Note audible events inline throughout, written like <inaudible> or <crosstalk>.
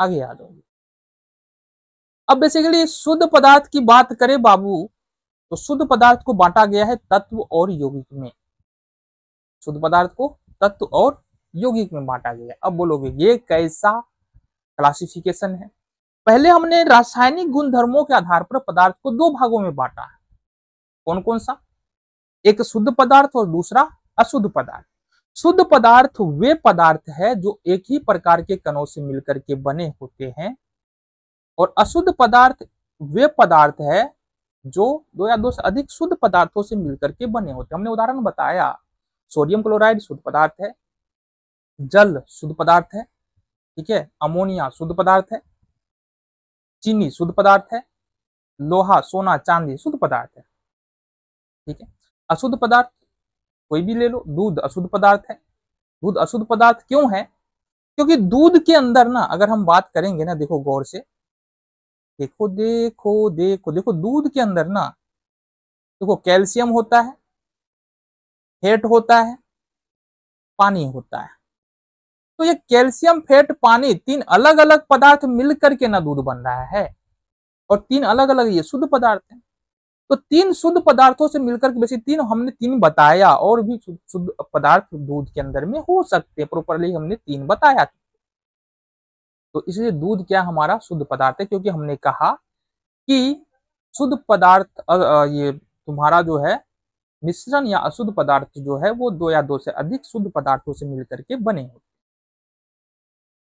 आगे आ जाओगे अब बेसिकली शुद्ध पदार्थ की बात करें बाबू तो शुद्ध पदार्थ को बांटा गया है तत्व और यौगिक में शुद्ध पदार्थ को तत्व और यौगिक में बांटा गया अब बोलोगे ये कैसा क्लासिफिकेशन है पहले हमने रासायनिक गुणधर्मों के आधार पर पदार्थ को दो भागों में बांटा है कौन कौन सा एक शुद्ध पदार्थ और दूसरा अशुद्ध पदार्थ शुद्ध पदार्थ वे पदार्थ है जो एक ही प्रकार के कणों से मिलकर के बने होते हैं और अशुद्ध पदार्थ वे पदार्थ है जो दो या दो से अधिक शुद्ध पदार्थों से मिलकर के बने होते हैं हमने उदाहरण बताया सोडियम क्लोराइड शुद्ध पदार्थ है जल शुद्ध पदार्थ है ठीक है अमोनिया शुद्ध पदार्थ है चीनी शुद्ध पदार्थ है लोहा सोना चांदी शुद्ध पदार्थ है ठीक है अशुद्ध पदार्थ कोई भी ले लो दूध अशुद्ध पदार्थ है दूध अशुद्ध पदार्थ क्यों है क्योंकि दूध के अंदर ना अगर हम बात करेंगे ना देखो गौर से देखो देखो देखो देखो दूध के अंदर ना देखो कैल्शियम होता है फेट होता है पानी होता है तो ये कैल्शियम फेट पानी तीन अलग अलग पदार्थ मिलकर के ना दूध बन रहा है और तीन अलग अलग ये शुद्ध पदार्थ है तो तीन शुद्ध पदार्थों से मिलकर वैसे तीन हमने तीन बताया और भी शुद्ध पदार्थ दूध के अंदर में हो सकते हैं प्रॉपरली हमने तीन बताया तो इसलिए दूध क्या हमारा शुद्ध पदार्थ है क्योंकि हमने कहा कि शुद्ध पदार्थ ये तुम्हारा जो है मिश्रण या अशुद्ध पदार्थ जो है वो दो या दो से अधिक शुद्ध पदार्थों से मिलकर के बने होते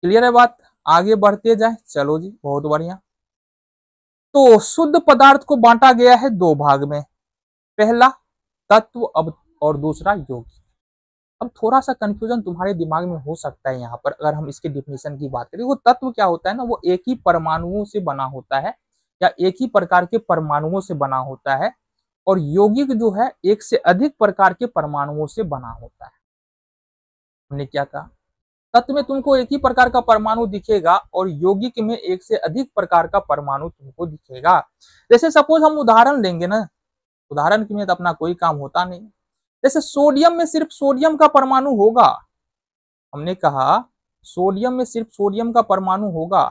क्लियर है बात आगे बढ़ते जाए चलो जी बहुत बढ़िया तो शुद्ध पदार्थ को बांटा गया है दो भाग में पहला तत्व अब और दूसरा योगी अब थोड़ा सा कंफ्यूजन तुम्हारे दिमाग में हो सकता है यहाँ पर अगर हम इसके डिफिनेशन की बात करें वो तत्व क्या होता है ना वो एक ही परमाणुओं से बना होता है या एक ही प्रकार के परमाणुओं से बना होता है और यौगिक जो है एक से अधिक प्रकार के परमाणुओं से बना होता है हमने क्या कहा तत्व में तुमको एक ही प्रकार का परमाणु दिखेगा और यौगिक में एक से अधिक प्रकार का परमाणु तुमको दिखेगा जैसे सपोज हम उदाहरण लेंगे ना उदाहरण के में तो अपना कोई काम होता नहीं जैसे सोडियम में सिर्फ सोडियम का परमाणु होगा हमने कहा सोडियम में सिर्फ सोडियम का परमाणु होगा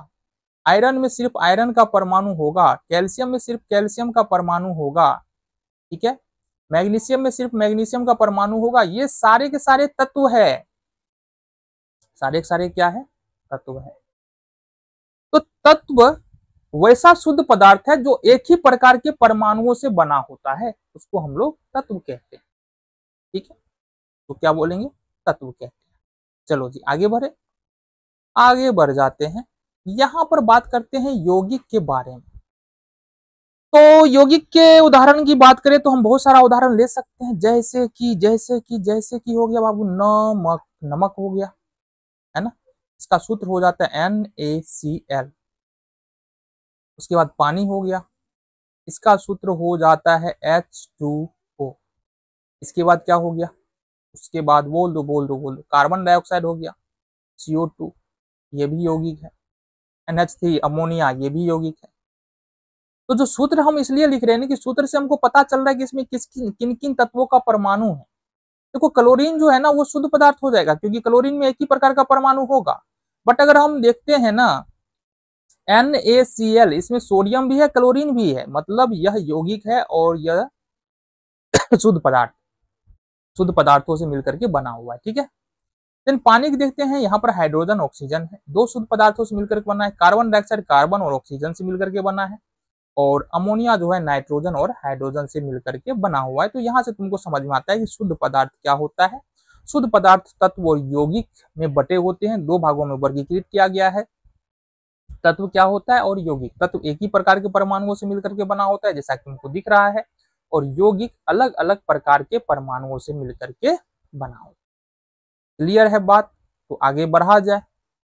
आयरन में सिर्फ आयरन का परमाणु होगा कैल्शियम में सिर्फ कैल्शियम का परमाणु होगा ठीक है मैग्नीशियम में सिर्फ मैग्नीशियम का परमाणु होगा ये सारे के सारे तत्व है सारे सारे क्या है तत्व है तो तत्व वैसा शुद्ध पदार्थ है जो एक ही प्रकार के परमाणुओं से बना होता है उसको हम लोग तत्व कहते हैं ठीक है तो क्या बोलेंगे तत्व कहते हैं चलो जी आगे बढ़े आगे बढ़ जाते हैं यहां पर बात करते हैं यौगिक के बारे में तो यौगिक के उदाहरण की बात करें तो हम बहुत सारा उदाहरण ले सकते हैं जैसे कि जैसे कि जैसे कि हो गया बाबू नमक नमक हो गया इसका सूत्र हो जाता है एन ए सी एल उसके बाद पानी हो गया इसका सूत्र हो जाता है एच टू ओ इसके बाद क्या हो गया उसके बाद बोल दो बोल दो बोल दो कार्बन डाइऑक्साइड हो गया सी ओ टू ये भी यौगिक है एन एच थ्री अमोनिया ये भी यौगिक है तो जो सूत्र हम इसलिए लिख रहे हैं कि सूत्र से हमको पता चल रहा है कि इसमें किस किन किन किन तत्वों का परमाणु है देखो तो क्लोरीन जो है ना वो शुद्ध पदार्थ हो जाएगा क्योंकि क्लोरीन में एक ही प्रकार का परमाणु होगा बट अगर हम देखते हैं ना एन ए सी एल इसमें सोडियम भी है क्लोरीन भी है मतलब यह यौगिक है और यह <coughs> शुद्ध पदार्थ शुद्ध पदार्थों से मिलकर के बना हुआ है ठीक है देन पानी की देखते हैं यहाँ पर हाइड्रोजन ऑक्सीजन है दो शुद्ध पदार्थों से मिलकर के बना है कार्बन डाइऑक्साइड कार्बन और ऑक्सीजन से मिलकर के बना है और अमोनिया जो है नाइट्रोजन और हाइड्रोजन से मिलकर के बना हुआ है तो यहाँ से तुमको समझ में आता है कि शुद्ध पदार्थ क्या होता है शुद्ध पदार्थ तत्व और यौगिक में बटे होते हैं दो भागों में वर्गीकृत किया गया है तत्व क्या होता है और यौगिक तत्व एक ही प्रकार के परमाणुओं से मिलकर के बना होता है जैसा कि हमको दिख रहा है और यौगिक अलग अलग प्रकार के परमाणुओं से मिलकर के बना होता है क्लियर है बात तो आगे बढ़ा जाए